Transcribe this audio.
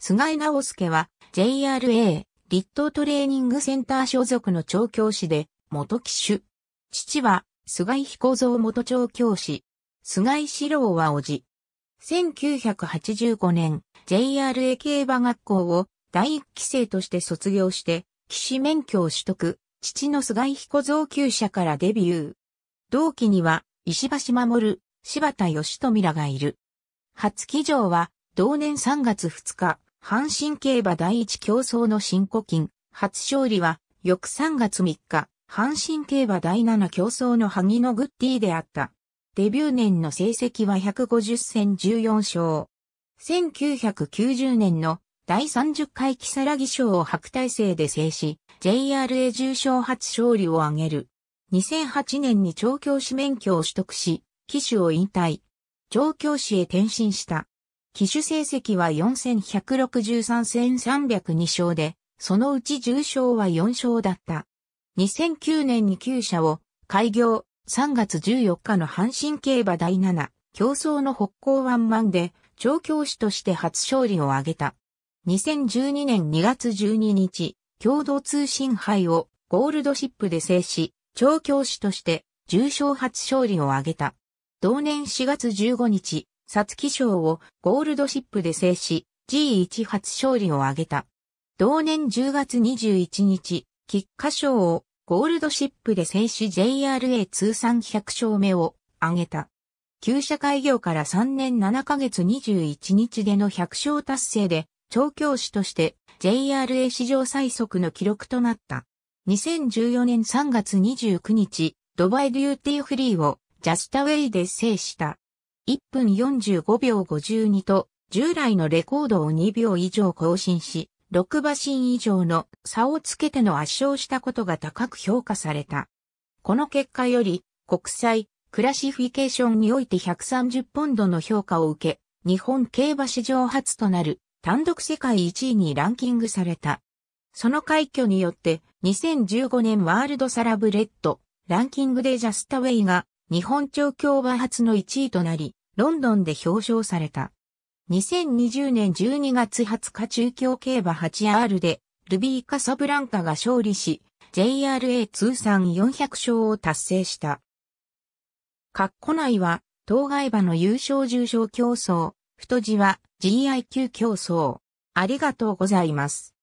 菅井直介は JRA 立東トレーニングセンター所属の調教師で元騎手。父は菅井彦蔵元調教師。菅井四郎は叔父。1985年 JRA 競馬学校を第一期生として卒業して、騎士免許を取得、父の菅井彦蔵厩舎からデビュー。同期には、石橋守、柴田義富らがいる。初騎乗は、同年3月2日、阪神競馬第一競争の新古今、初勝利は、翌3月3日、阪神競馬第七競争の萩野グッディであった。デビュー年の成績は150戦14勝。1990年の第30回木更木賞を白体制で制し、JRA 重賞初勝利を挙げる。2008年に調教師免許を取得し、騎手を引退。調教師へ転身した。機種成績は4163戦302勝で、そのうち重賞は4勝だった。2009年に旧社を開業3月14日の阪神競馬第7競争の北港ワンマンで調教師として初勝利を挙げた。2012年2月12日、共同通信杯をゴールドシップで制し、調教師として重賞初勝利を挙げた。同年4月15日、皐月賞をゴールドシップで制し、G1 初勝利を挙げた。同年10月21日、菊花賞をゴールドシップで制し JRA 通算100勝目を挙げた。旧社会業から3年7ヶ月21日での100勝達成で、調教師として JRA 史上最速の記録となった。2014年3月29日、ドバイデューティーフリーをジャスタウェイで制した。1分45秒52と、従来のレコードを2秒以上更新し、6馬身以上の差をつけての圧勝したことが高く評価された。この結果より、国際、クラシフィケーションにおいて130ポンドの評価を受け、日本競馬史上初となる単独世界1位にランキングされた。その快挙によって2015年ワールドサラブレッドランキングでジャスタウェイが日本調教馬初の1位となり、ロンドンで表彰された。2020年12月20日中京競馬 8R で、ルビーカサブランカが勝利し、JRA 通算400勝を達成した。ッコ内は、当該馬の優勝重賞競争、太字は GIQ 競争。ありがとうございます。